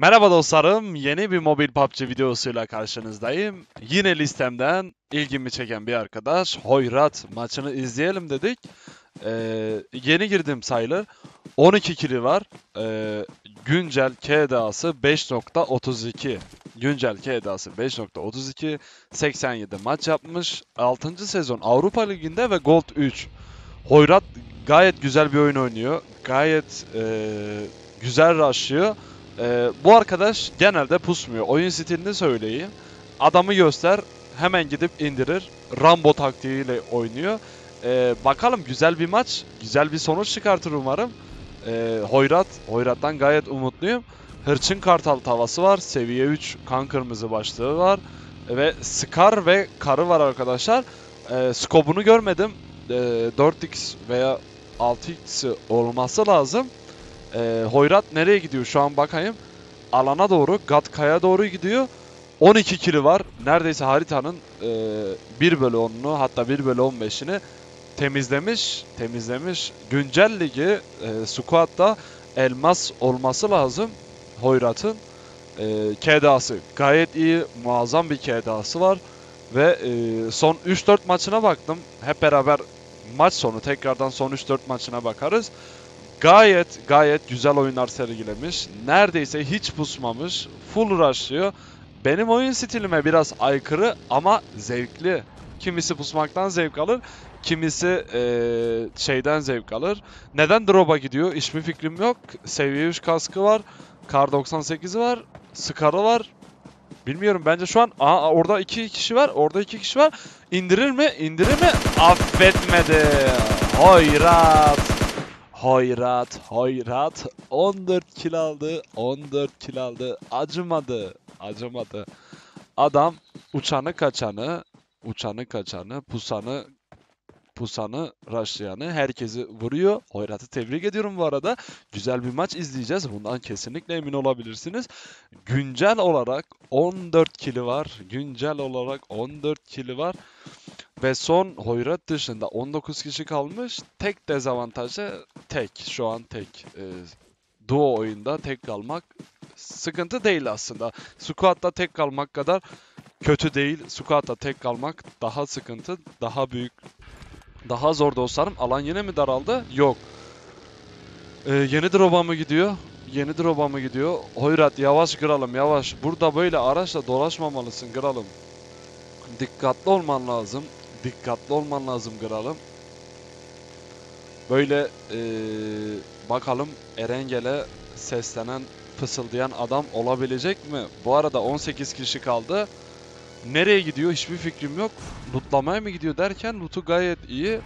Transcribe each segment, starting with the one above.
Merhaba dostlarım, yeni bir mobil PUBG videosuyla karşınızdayım. Yine listemden ilgimi çeken bir arkadaş, Hoyrat maçını izleyelim dedik. Ee, yeni girdim sayılır. 12 kili var. Ee, güncel KDA'sı 5.32. Güncel KDA'sı 5.32. 87 maç yapmış. 6. sezon Avrupa Ligi'nde ve Gold 3. Hoyrat gayet güzel bir oyun oynuyor. Gayet e, güzel rushlıyor. Ee, bu arkadaş genelde pusmuyor. Oyun stilini söyleyeyim. Adamı göster, hemen gidip indirir. Rambo taktiğiyle oynuyor. Ee, bakalım güzel bir maç, güzel bir sonuç çıkartır umarım. Ee, Hoyrat, Hoyrat'tan gayet umutluyum. Hırçın Kartal tavası var, seviye 3 kan kırmızı başlığı var. Ve Scar ve Karı var arkadaşlar. Ee, skobunu görmedim. Ee, 4x veya 6x olması lazım. E, Hoyrat nereye gidiyor şu an bakayım. Alana doğru, Gatka'ya doğru gidiyor. 12 kili var. Neredeyse haritanın e, 1 bölü 10'unu hatta 1 bölü 15'ini temizlemiş. Temizlemiş. Güncel ligi e, squad'da elmas olması lazım. Hoyrat'ın e, KDA'sı gayet iyi. Muazzam bir KDA'sı var. Ve e, son 3-4 maçına baktım. Hep beraber maç sonu tekrardan son 3-4 maçına bakarız. Gayet gayet güzel oyunlar sergilemiş. Neredeyse hiç pusmamış. Full rushlıyor. Benim oyun stilime biraz aykırı ama zevkli. Kimisi pusmaktan zevk alır. Kimisi ee, şeyden zevk alır. Neden drop'a gidiyor? Hiçbir fikrim yok. Seviye 3 kaskı var. Kar 98'i var. Scar'ı var. Bilmiyorum bence şu an aa, orada iki kişi var. Orada iki kişi var. İndirir mi? İndirir mi? Affetmedi. Hayrat. Hoyrat, Hoyrat 14 kill aldı, 14 kill aldı. Acımadı, acımadı. Adam uçanı kaçanı, uçanı kaçanı, pusanı pusanı, raşlayanı, herkesi vuruyor. Hoyrat'ı tebrik ediyorum bu arada. Güzel bir maç izleyeceğiz. Bundan kesinlikle emin olabilirsiniz. Güncel olarak 14 kili var. Güncel olarak 14 kili var. Ve son Hoyrat dışında 19 kişi kalmış. Tek dezavantajı tek. Şu an tek. E, duo oyunda tek kalmak sıkıntı değil aslında. Squat'ta tek kalmak kadar kötü değil. Squat'ta tek kalmak daha sıkıntı. Daha büyük. Daha zor dostlarım. Alan yine mi daraldı? Yok. E, yeni droba mı gidiyor? Yeni droba mı gidiyor? Hoyrat yavaş kralım yavaş. Burada böyle araçla dolaşmamalısın kralım dikkatli olman lazım dikkatli olman lazım kralım. Böyle ee, bakalım Erengel'e seslenen, fısıldayan adam olabilecek mi? Bu arada 18 kişi kaldı. Nereye gidiyor hiçbir fikrim yok. Lootlamaya mı gidiyor derken lootu gayet iyi.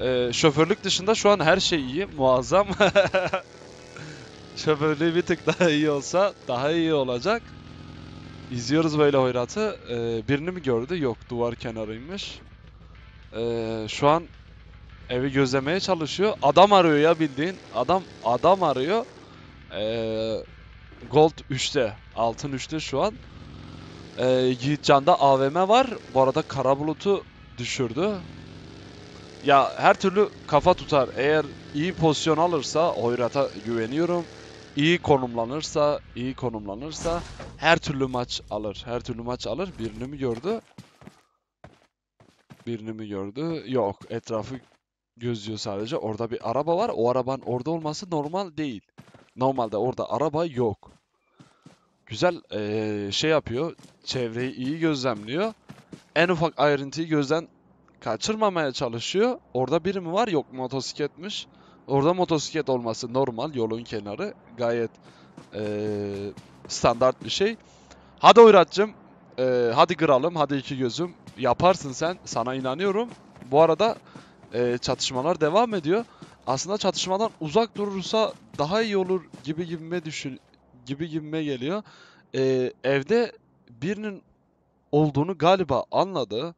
Ee, şoförlük dışında şu an her şey iyi. Muazzam. Şoförlüğü bir tık daha iyi olsa daha iyi olacak. İzliyoruz böyle hoyratı. Ee, birini mi gördü? Yok duvar kenarıymış. Ee, şu an evi gözlemeye çalışıyor. Adam arıyor ya bildiğin. Adam adam arıyor. Ee, Gold 3'te. Altın 3'te şu an. Ee, Yiğitcan'da AVM var. Bu arada kara bulutu düşürdü. Ya her türlü kafa tutar. Eğer iyi pozisyon alırsa Hoyrat'a güveniyorum. İyi konumlanırsa, iyi konumlanırsa her türlü maç alır. Her türlü maç alır. Birini mi gördü? Birini mi gördü? Yok. Etrafı gözlüyor sadece. Orada bir araba var. O arabanın orada olması normal değil. Normalde orada araba yok. Güzel ee, şey yapıyor. Çevreyi iyi gözlemliyor. En ufak ayrıntıyı gözden kaçırmamaya çalışıyor. Orada biri mi var? Yok motosikletmiş. Orada motosiklet olması normal yolun kenarı. Gayet ee, standart bir şey. Hadi Uyrat'cığım ee, hadi kıralım, hadi iki gözüm. Yaparsın sen, sana inanıyorum. Bu arada e, çatışmalar devam ediyor. Aslında çatışmadan uzak durursa daha iyi olur gibi gibime düşün gibi gibime geliyor. Ee, evde birinin olduğunu galiba anladı.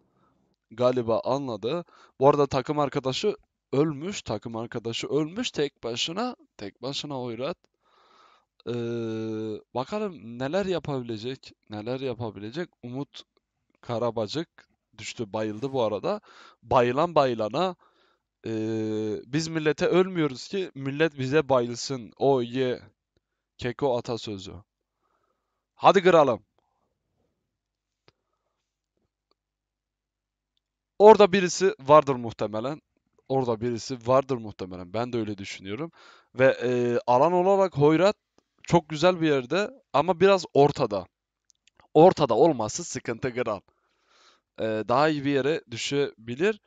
Galiba anladı. Bu arada takım arkadaşı ölmüş. Takım arkadaşı ölmüş tek başına. Tek başına Oyrat. Ee, bakalım neler yapabilecek, neler yapabilecek. Umut Karabacık düştü, bayıldı bu arada. Bayılan bayılana ee, biz millete ölmüyoruz ki millet bize bayılsın. O ye keko atasözü. Hadi kıralım. Orada birisi vardır muhtemelen. Orada birisi vardır muhtemelen. Ben de öyle düşünüyorum. Ve e, alan olarak Hoyrat çok güzel bir yerde ama biraz ortada. Ortada olması sıkıntı kral. Ee, daha iyi bir yere düşebilir.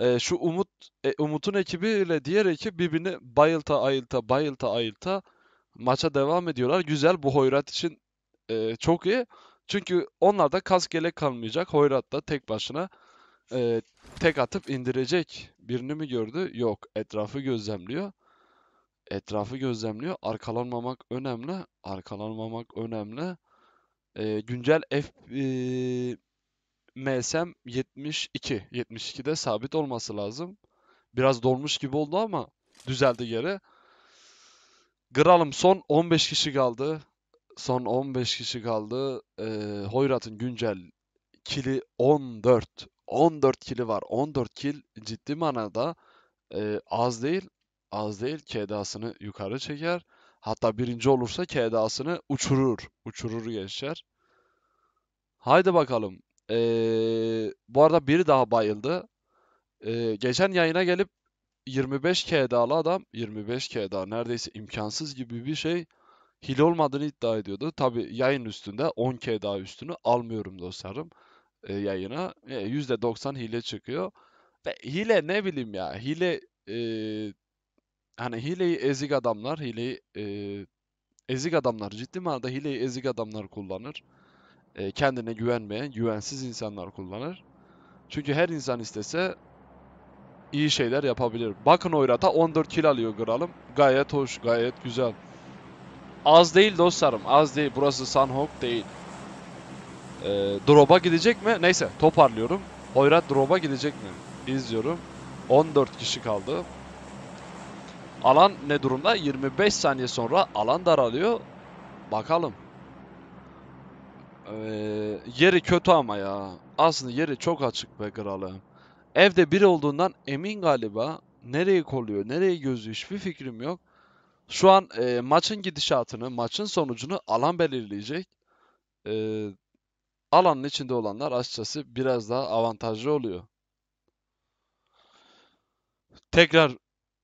Ee, şu Umut e, Umut'un ekibiyle diğer ekip birbirini bayılta ayılta bayılta ayılta maça devam ediyorlar. Güzel bu Hoyrat için e, çok iyi. Çünkü onlarda kas gelek kalmayacak. Hoyrat da tek başına e, tek atıp indirecek. Birini mi gördü? Yok. Etrafı gözlemliyor etrafı gözlemliyor. Arkalanmamak önemli. Arkalanmamak önemli. E, güncel F e, MSM 72. 72'de sabit olması lazım. Biraz dolmuş gibi oldu ama düzeldi geri. Gralım son 15 kişi kaldı. Son 15 kişi kaldı. E, Hoyrat'ın güncel kili 14. 14 kili var. 14 kil ciddi manada e, az değil az değil K edasını yukarı çeker. Hatta birinci olursa K edasını uçurur. Uçurur gençler. Haydi bakalım. Ee, bu arada biri daha bayıldı. Ee, geçen yayına gelip 25 KDA'lı adam 25 KDA neredeyse imkansız gibi bir şey hile olmadığını iddia ediyordu. Tabi yayın üstünde 10 KDA üstünü almıyorum dostlarım e, yayına. E, %90 hile çıkıyor. Ve hile ne bileyim ya hile e, hani hileyi ezik adamlar, hileyi e, ezik adamlar, ciddi manada hileyi ezik adamlar kullanır. E, kendine güvenmeyen, güvensiz insanlar kullanır. Çünkü her insan istese iyi şeyler yapabilir. Bakın Oyrat'a 14 kill alıyor kralım. Gayet hoş, gayet güzel. Az değil dostlarım, az değil. Burası Sunhawk değil. E, drop'a gidecek mi? Neyse toparlıyorum. Hoyrat drop'a gidecek mi? İzliyorum. 14 kişi kaldı. Alan ne durumda? 25 saniye sonra alan daralıyor. Bakalım. Ee, yeri kötü ama ya. Aslında yeri çok açık be kralım. Evde biri olduğundan emin galiba. Nereye kolluyor? nereye gözlüyor hiçbir fikrim yok. Şu an e, maçın gidişatını, maçın sonucunu alan belirleyecek. E, alanın içinde olanlar açıkçası biraz daha avantajlı oluyor. Tekrar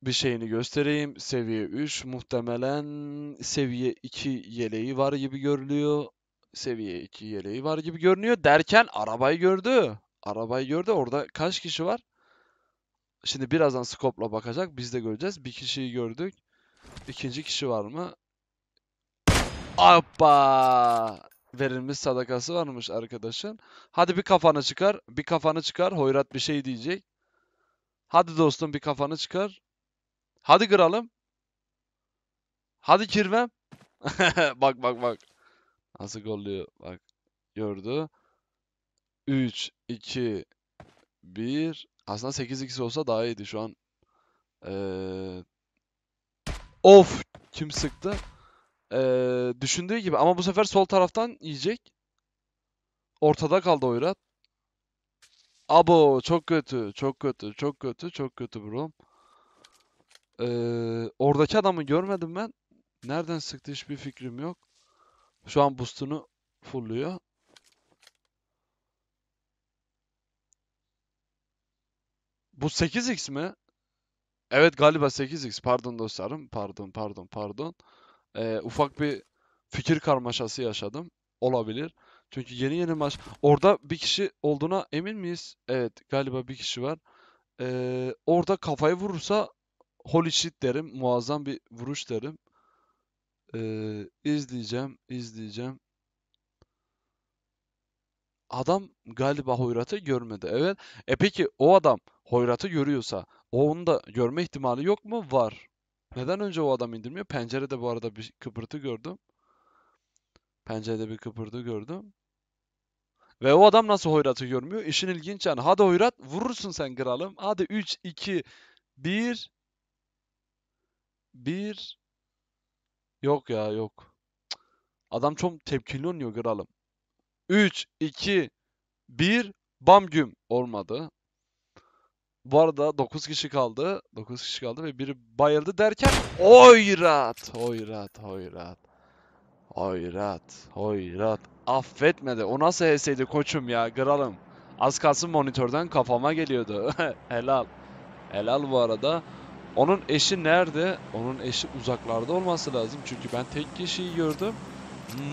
bir şeyini göstereyim. Seviye 3 muhtemelen seviye 2 yeleği var gibi görülüyor. Seviye 2 yeleği var gibi görünüyor derken arabayı gördü. Arabayı gördü. Orada kaç kişi var? Şimdi birazdan skopla bakacak. Biz de göreceğiz. Bir kişiyi gördük. İkinci kişi var mı? Hoppa! Verilmiş sadakası varmış arkadaşın. Hadi bir kafanı çıkar. Bir kafanı çıkar. Hoyrat bir şey diyecek. Hadi dostum bir kafanı çıkar. Hadi kralım. Hadi kirvem. bak bak bak. Nasıl golluyor bak. Gördü. 3, 2, 1. Aslında 8-2 olsa daha iyiydi şu an. Ee... Of! Kim sıktı? Ee, düşündüğü gibi ama bu sefer sol taraftan yiyecek. Ortada kaldı Oyrat. Abo çok kötü, çok kötü, çok kötü, çok kötü bro. Ee, oradaki adamı görmedim ben. Nereden sıktı hiçbir fikrim yok. Şu an boost'unu fulluyor. Bu 8x mi? Evet galiba 8x. Pardon dostlarım. Pardon, pardon, pardon. Ee, ufak bir fikir karmaşası yaşadım. Olabilir. Çünkü yeni yeni maç. Orada bir kişi olduğuna emin miyiz? Evet galiba bir kişi var. Ee, orada kafayı vurursa holy shit derim. Muazzam bir vuruş derim. Ee, izleyeceğim, izleyeceğim. Adam galiba hoyratı görmedi. Evet. E peki o adam hoyratı görüyorsa o onu da görme ihtimali yok mu? Var. Neden önce o adam indirmiyor? Pencerede bu arada bir kıpırtı gördüm. Pencerede bir kıpırtı gördüm. Ve o adam nasıl hoyratı görmüyor? İşin ilginç yani. Hadi hoyrat vurursun sen kralım. Hadi 3, 2, 1. Bir. Yok ya yok. Adam çok tepkili oynuyor kralım. 3, 2, 1. Bam güm. Olmadı. Bu arada 9 kişi kaldı. 9 kişi kaldı ve biri bayıldı derken Oyrat, Oyrat, Oyrat. Oyrat, Oyrat. Affetmedi. O nasıl HS'ydi koçum ya kralım. Az kalsın monitörden kafama geliyordu. helal. Helal bu arada. Onun eşi nerede? Onun eşi uzaklarda olması lazım. Çünkü ben tek kişiyi gördüm.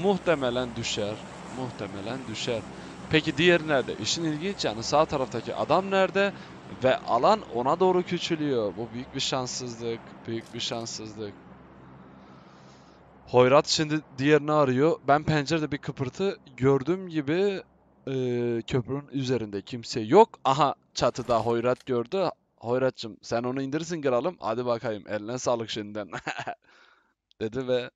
Muhtemelen düşer. Muhtemelen düşer. Peki diğer nerede? İşin ilginç yani sağ taraftaki adam nerede? Ve alan ona doğru küçülüyor. Bu büyük bir şanssızlık. Büyük bir şanssızlık. Hoyrat şimdi diğerini arıyor. Ben pencerede bir kıpırtı gördüğüm gibi e, köprünün üzerinde kimse yok. Aha çatıda Hoyrat gördü. Hoyrat'cığım sen onu indirsin kralım. Hadi bakayım eline sağlık şimdiden. dedi ve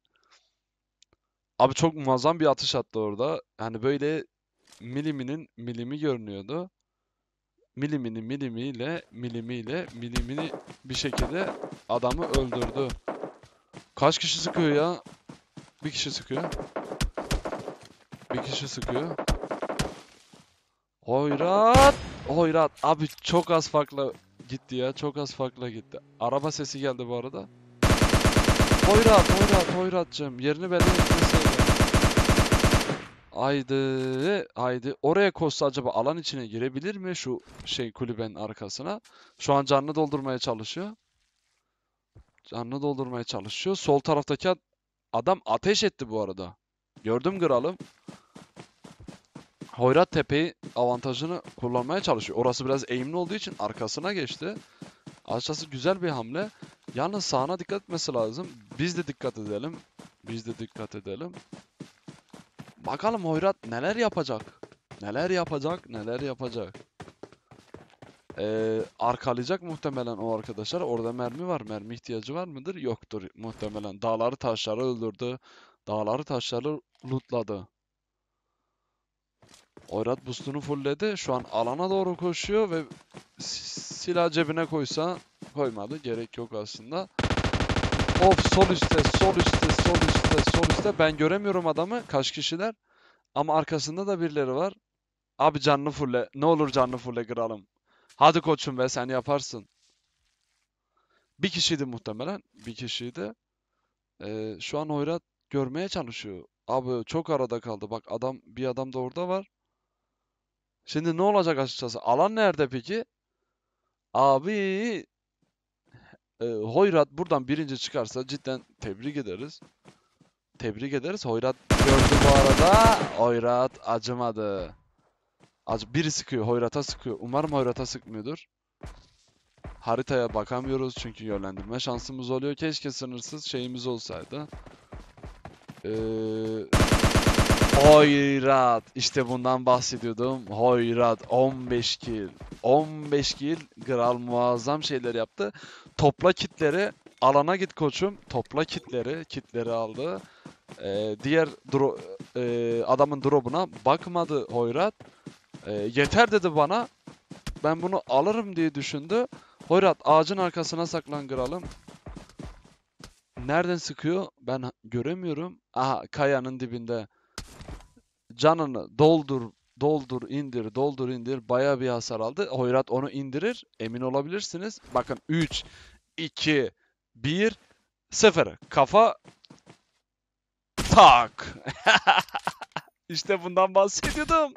abi çok muazzam bir atış attı orada. Hani böyle miliminin milimi görünüyordu. Milimini milimiyle milimiyle milimini bir şekilde adamı öldürdü. Kaç kişi sıkıyor ya? Bir kişi sıkıyor. Bir kişi sıkıyor. Hoyrat! Hoyrat! Abi çok az farklı gitti ya. Çok az farkla gitti. Araba sesi geldi bu arada. Hoyrat, hoyrat, hoyratcığım. Yerini belli etmeseydin. Haydi, haydi. Oraya koşsa acaba alan içine girebilir mi? Şu şey kulübenin arkasına. Şu an canlı doldurmaya çalışıyor. Canlı doldurmaya çalışıyor. Sol taraftaki adam ateş etti bu arada. Gördüm kralım. Hoyrat Tepe'yi avantajını kullanmaya çalışıyor. Orası biraz eğimli olduğu için arkasına geçti. Açıkçası güzel bir hamle. Yalnız sağına dikkat etmesi lazım. Biz de dikkat edelim. Biz de dikkat edelim. Bakalım Hoyrat neler yapacak? Neler yapacak? Neler yapacak? Ee, arkalayacak muhtemelen o arkadaşlar. Orada mermi var. Mermi ihtiyacı var mıdır? Yoktur muhtemelen. Dağları taşları öldürdü. Dağları taşları lootladı. Oyrat boostunu fullledi. Şu an alana doğru koşuyor ve silah cebine koysa koymadı. Gerek yok aslında. Of sol üstte, sol üstte, sol üstte, sol üstte. Ben göremiyorum adamı. Kaç kişiler. Ama arkasında da birileri var. Abi canlı fulle. Ne olur canlı fulle kıralım. Hadi koçum be sen yaparsın. Bir kişiydi muhtemelen. Bir kişiydi. Ee, şu an oyrat görmeye çalışıyor. Abi çok arada kaldı. Bak adam bir adam da orada var. Şimdi ne olacak açıkçası? Alan nerede peki? Abi e, Hoyrat buradan birinci çıkarsa cidden tebrik ederiz. Tebrik ederiz. Hoyrat gördü bu arada. Hoyrat acımadı. Acı biri sıkıyor. Hoyrat'a sıkıyor. Umarım Hoyrat'a sıkmıyordur. Haritaya bakamıyoruz çünkü yönlendirme şansımız oluyor. Keşke sınırsız şeyimiz olsaydı. Eee... Hoyrat. İşte bundan bahsediyordum. Hoyrat 15 kill. 15 kill. Kral muazzam şeyler yaptı. Topla kitleri. Alana git koçum. Topla kitleri. Kitleri aldı. Ee, diğer dro e, adamın drobuna bakmadı Hoyrat. E, ee, yeter dedi bana. Ben bunu alırım diye düşündü. Hoyrat ağacın arkasına saklan kralım. Nereden sıkıyor? Ben göremiyorum. Aha kayanın dibinde canını doldur doldur indir doldur indir baya bir hasar aldı. Hoyrat onu indirir emin olabilirsiniz. Bakın 3, 2, 1, 0 kafa tak. işte bundan bahsediyordum.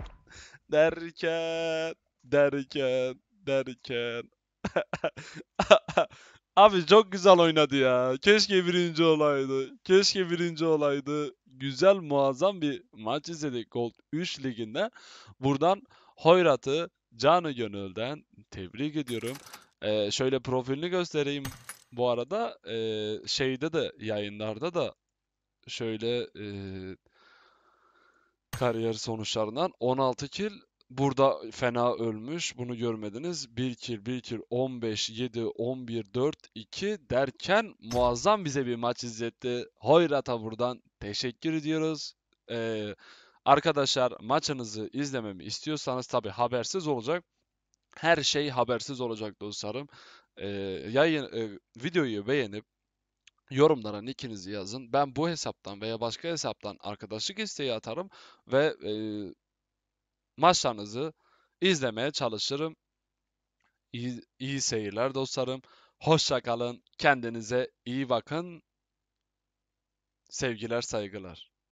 Derken derken derken Abi çok güzel oynadı ya. Keşke birinci olaydı. Keşke birinci olaydı. Güzel muazzam bir maç izledik Gold 3 liginde. Buradan Hoyrat'ı canı gönülden tebrik ediyorum. Ee, şöyle profilini göstereyim bu arada. Ee, şeyde de yayınlarda da şöyle e, kariyer sonuçlarından 16 kill Burada fena ölmüş. Bunu görmediniz. 1 kill, 1 kill, 15, 7, 11, 4, 2 derken muazzam bize bir maç izletti. Hoyrat'a buradan teşekkür ediyoruz. Ee, arkadaşlar maçınızı izlememi istiyorsanız tabi habersiz olacak. Her şey habersiz olacak dostlarım. Ee, yayın, e, videoyu beğenip yorumlara nickinizi yazın. Ben bu hesaptan veya başka hesaptan arkadaşlık isteği atarım ve e, maçlarınızı izlemeye çalışırım. İyi, iyi seyirler dostlarım. Hoşça kalın. Kendinize iyi bakın. Sevgiler, saygılar.